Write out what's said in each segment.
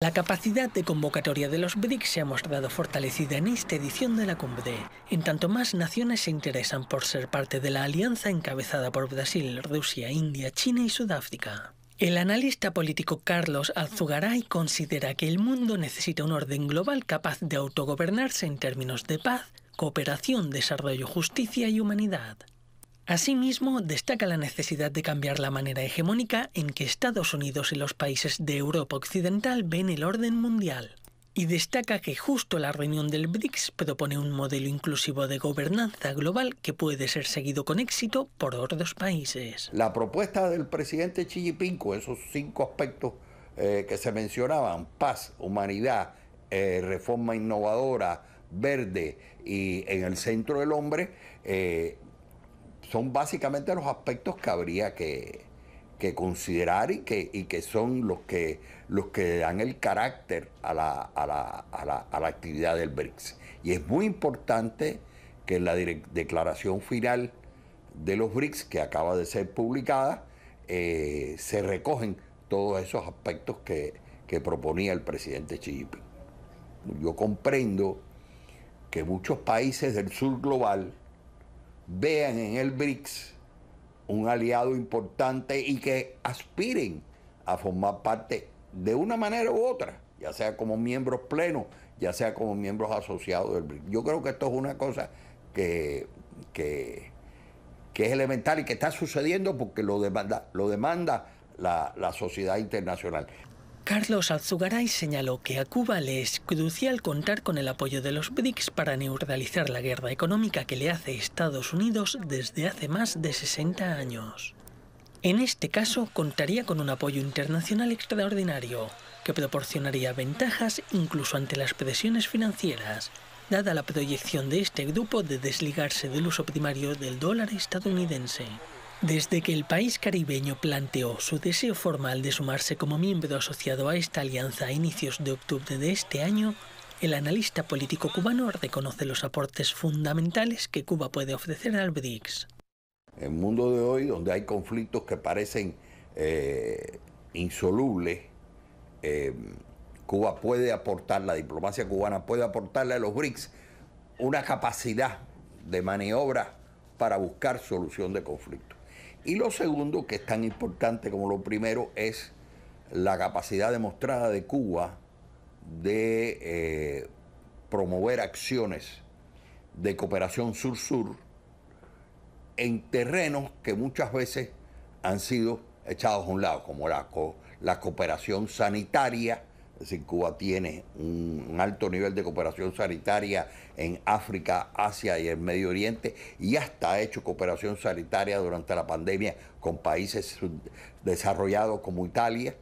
La capacidad de convocatoria de los BRICS se ha mostrado fortalecida en esta edición de la cumbre, en tanto más naciones se interesan por ser parte de la alianza encabezada por Brasil, Rusia, India, China y Sudáfrica. El analista político Carlos Alzugaray considera que el mundo necesita un orden global capaz de autogobernarse en términos de paz, cooperación, desarrollo, justicia y humanidad. Asimismo, destaca la necesidad de cambiar la manera hegemónica en que Estados Unidos y los países de Europa Occidental ven el orden mundial. Y destaca que justo la reunión del BRICS propone un modelo inclusivo de gobernanza global que puede ser seguido con éxito por otros países. La propuesta del presidente Xi esos cinco aspectos eh, que se mencionaban, paz, humanidad, eh, reforma innovadora, verde y en el centro del hombre, eh, son básicamente los aspectos que habría que, considerar y que, que son los que, los que dan el carácter a la, actividad del BRICS. Y es muy importante que en la declaración final de los BRICS, que acaba de ser publicada, eh, se recogen todos esos aspectos que, que proponía el presidente Xi Jinping. Yo comprendo que muchos países del sur global, vean en el BRICS un aliado importante y que aspiren a formar parte de una manera u otra, ya sea como miembros plenos, ya sea como miembros asociados del BRICS. Yo creo que esto es una cosa que, es elemental y que está sucediendo porque lo demanda, lo demanda la, la sociedad internacional. Carlos Alzugaray señaló que a Cuba le es crucial contar con el apoyo de los BRICS para neutralizar la guerra económica que le hace Estados Unidos desde hace más de 60 años. En este caso, contaría con un apoyo internacional extraordinario, que proporcionaría ventajas incluso ante las presiones financieras, dada la proyección de este grupo de desligarse del uso primario del dólar estadounidense. Desde que el país caribeño planteó su deseo formal de sumarse como miembro asociado a esta alianza a inicios de octubre de este año, el analista político cubano reconoce los aportes fundamentales que Cuba puede ofrecer al BRICS. En El mundo de hoy, donde hay conflictos que parecen eh, insolubles, eh, Cuba puede aportar, la diplomacia cubana puede aportarle a los BRICS una capacidad de maniobra para buscar solución de conflictos. Y lo segundo, que es tan importante como lo primero, es la capacidad demostrada de Cuba de eh, promover acciones de cooperación sur-sur en terrenos que muchas veces han sido echados a un lado, como la cooperación sanitaria decir, Cuba tiene un, alto nivel de cooperación sanitaria en África, Asia y el Medio Oriente y hasta ha hecho cooperación sanitaria durante la pandemia con países desarrollados como Italia.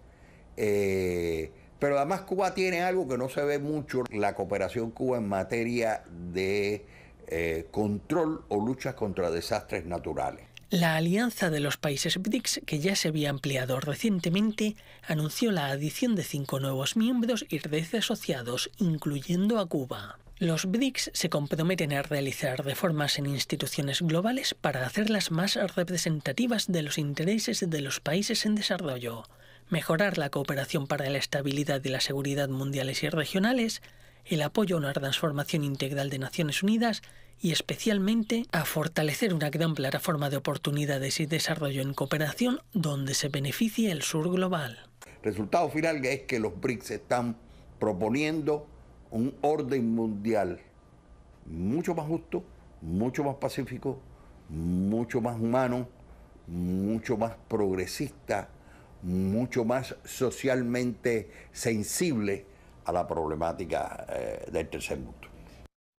Eh, pero además Cuba tiene algo que no se ve mucho, la cooperación Cuba en materia de eh, control o lucha contra desastres naturales. La Alianza de los Países BRICS, que ya se había ampliado recientemente, anunció la adición de cinco nuevos miembros y redes asociados, incluyendo a Cuba. Los BRICS se comprometen a realizar reformas en instituciones globales para hacerlas más representativas de los intereses de los países en desarrollo, mejorar la cooperación para la estabilidad y la seguridad mundiales y regionales, el apoyo a una transformación integral de Naciones Unidas y especialmente a fortalecer una gran plataforma de oportunidades y desarrollo en cooperación donde se beneficie el sur global. El Resultado final es que los BRICS están proponiendo un orden mundial mucho más justo, mucho más pacífico, mucho más humano, mucho más progresista, mucho más socialmente sensible a la problemática eh, del tercer mundo.